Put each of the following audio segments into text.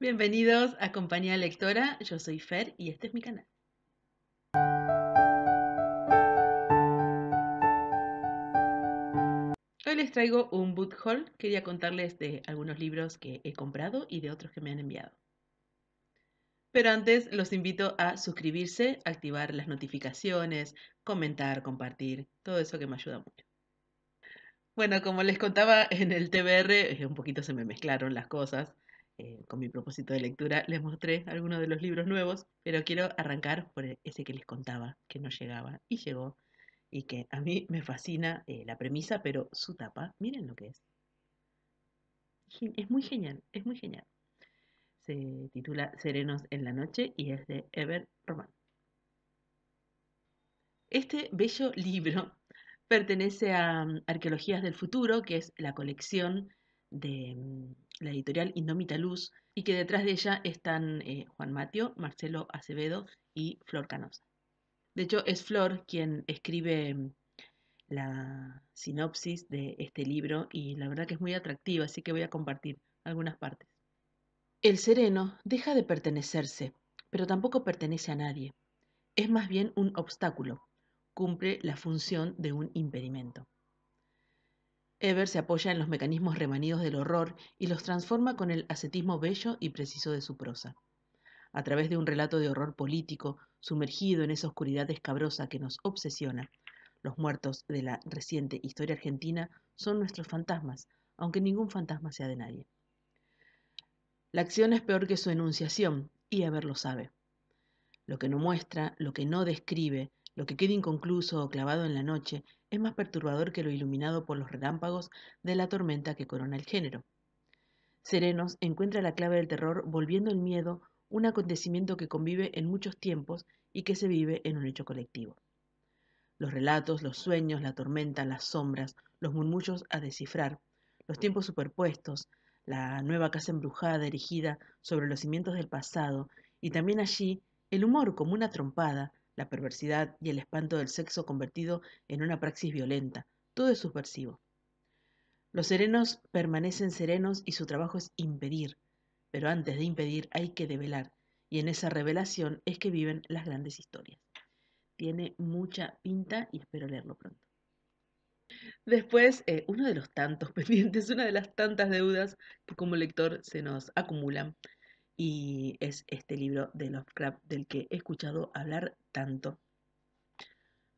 Bienvenidos a Compañía Lectora, yo soy Fer y este es mi canal. Hoy les traigo un book haul, quería contarles de algunos libros que he comprado y de otros que me han enviado. Pero antes los invito a suscribirse, activar las notificaciones, comentar, compartir, todo eso que me ayuda mucho. Bueno, como les contaba en el TBR, eh, un poquito se me mezclaron las cosas eh, con mi propósito de lectura, les mostré algunos de los libros nuevos, pero quiero arrancar por e-, ese que les contaba, que no llegaba y llegó, y que a mí me fascina eh, la premisa, pero su tapa, miren lo que es. Es muy genial, es muy genial. Se titula Serenos en la Noche y es de Ever Roman. Este bello libro pertenece a mm, Arqueologías del Futuro, que es la colección de mm, la editorial Indomita Luz y que detrás de ella están eh, Juan Mateo, Marcelo Acevedo y Flor Canosa. De hecho, es Flor quien escribe mm, la sinopsis de este libro y la verdad que es muy atractiva, así que voy a compartir algunas partes. El sereno deja de pertenecerse, pero tampoco pertenece a nadie. Es más bien un obstáculo, cumple la función de un impedimento. Ever se apoya en los mecanismos remanidos del horror y los transforma con el ascetismo bello y preciso de su prosa. A través de un relato de horror político, sumergido en esa oscuridad escabrosa que nos obsesiona, los muertos de la reciente historia argentina son nuestros fantasmas, aunque ningún fantasma sea de nadie. La acción es peor que su enunciación, y Ever lo sabe. Lo que no muestra, lo que no describe, lo que queda inconcluso o clavado en la noche es más perturbador que lo iluminado por los relámpagos de la tormenta que corona el género. Serenos encuentra la clave del terror volviendo el miedo un acontecimiento que convive en muchos tiempos y que se vive en un hecho colectivo. Los relatos, los sueños, la tormenta, las sombras, los murmullos a descifrar, los tiempos superpuestos, la nueva casa embrujada erigida sobre los cimientos del pasado, y también allí el humor como una trompada la perversidad y el espanto del sexo convertido en una praxis violenta. Todo es subversivo. Los serenos permanecen serenos y su trabajo es impedir, pero antes de impedir hay que develar, y en esa revelación es que viven las grandes historias. Tiene mucha pinta y espero leerlo pronto. Después, eh, uno de los tantos pendientes, una de las tantas deudas que como lector se nos acumulan, y es este libro de Lovecraft del que he escuchado hablar tanto.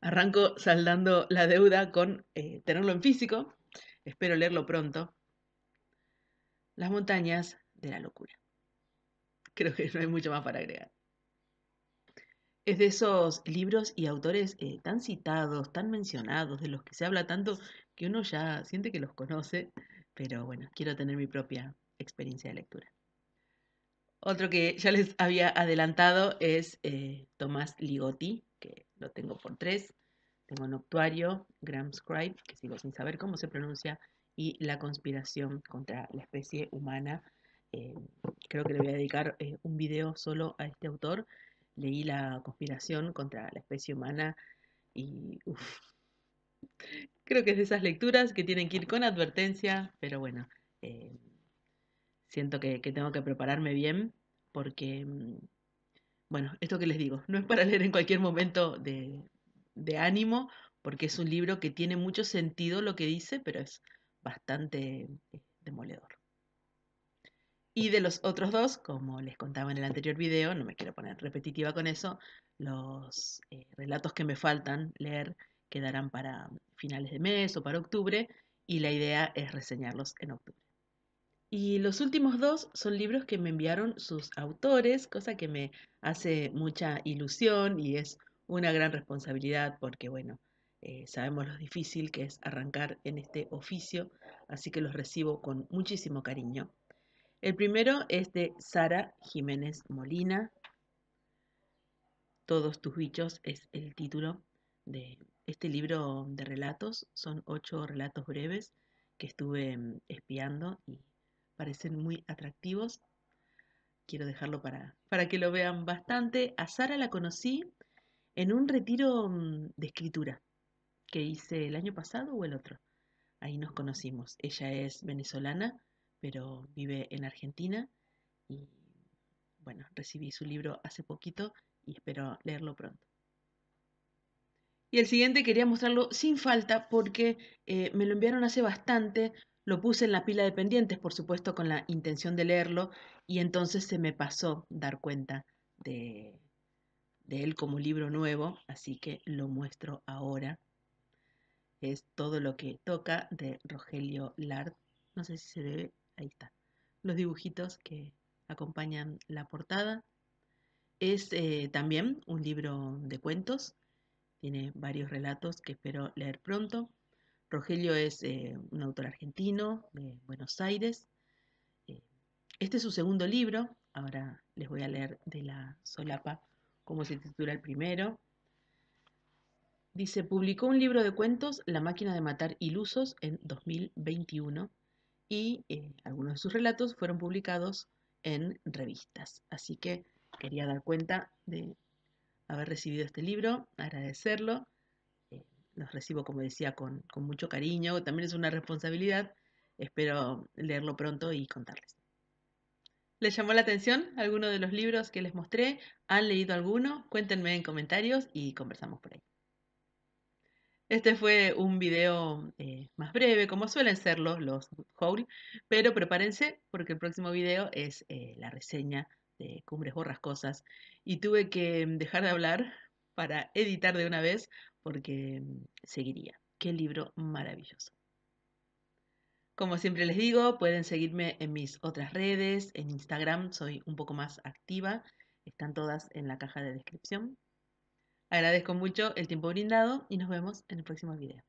Arranco saldando la deuda con eh, tenerlo en físico, espero leerlo pronto. Las montañas de la locura. Creo que no hay mucho más para agregar. Es de esos libros y autores eh, tan citados, tan mencionados, de los que se habla tanto, que uno ya siente que los conoce, pero bueno, quiero tener mi propia experiencia de lectura. Otro que ya les había adelantado es eh, Tomás Ligotti, que lo tengo por tres. Tengo Noctuario, Graham Scribe, que sigo sin saber cómo se pronuncia, y La conspiración contra la especie humana. Eh, creo que le voy a dedicar eh, un video solo a este autor. Leí La conspiración contra la especie humana y creo que es de esas lecturas que tienen que ir con advertencia, pero bueno siento que, tengo que prepararme bien porque, mm, bueno, esto que les digo, no es para leer en cualquier momento de, ánimo, porque es un libro que tiene mucho sentido lo que dice, pero es bastante eh, demoledor. Y de los otros dos, como les contaba en el anterior video, no me quiero poner repetitiva con eso, los eh, relatos que me faltan leer quedarán para finales de mes o para octubre y la idea es reseñarlos en octubre. Y los últimos dos son libros que me enviaron sus autores, cosa que me hace mucha ilusión y es una gran responsabilidad porque, bueno, eh, sabemos lo difícil que es arrancar en este oficio, así que los recibo con muchísimo cariño. El primero es de Sara Jiménez Molina. Todos tus bichos es el título de este libro de relatos. Son ocho relatos breves que estuve mm, espiando y parecen muy atractivos. Quiero dejarlo para, para que lo vean bastante. A Sara la conocí en un retiro mm, de escritura que hice el año pasado o el otro. Ahí nos conocimos. Ella es venezolana, pero vive en Argentina y bueno, recibí su libro hace poquito y espero leerlo pronto. Y el siguiente quería mostrarlo sin falta porque eh, me lo enviaron hace bastante, lo puse en la pila de pendientes, por supuesto, con la intención de leerlo, y entonces se me pasó dar cuenta de, él como libro nuevo, así que lo muestro ahora. Es todo lo que toca de Rogelio Lard. No sé si se ve, ahí está. Los dibujitos que acompañan la portada. Es eh, también un libro de cuentos, tiene varios relatos que espero leer pronto. Rogelio es eh, un autor argentino de Buenos Aires. Eh, este es su segundo libro. Ahora les voy a leer de la solapa cómo se titula el primero. Dice, publicó un libro de cuentos, La máquina de matar ilusos, en 2021 y eh, algunos de sus relatos fueron publicados en revistas. Así que quería dar cuenta de haber recibido este libro, agradecerlo los recibo, como decía, con, mucho cariño. También es una responsabilidad. Espero leerlo pronto y contarles. ¿Les llamó la atención alguno de los libros que les mostré? ¿Han leído alguno? Cuéntenme en comentarios y conversamos por ahí. Este fue un video eh, más breve, como suelen ser los haul, pero prepárense porque el próximo video es eh, la reseña de Cumbres Borrascosas y tuve que dejar de hablar para editar de una vez porque mm, seguiría. Qué libro maravilloso. Como siempre les digo, pueden seguirme en mis otras redes, en Instagram soy un poco más activa, están todas en la caja de descripción. Agradezco mucho el tiempo brindado y nos vemos en el próximo video.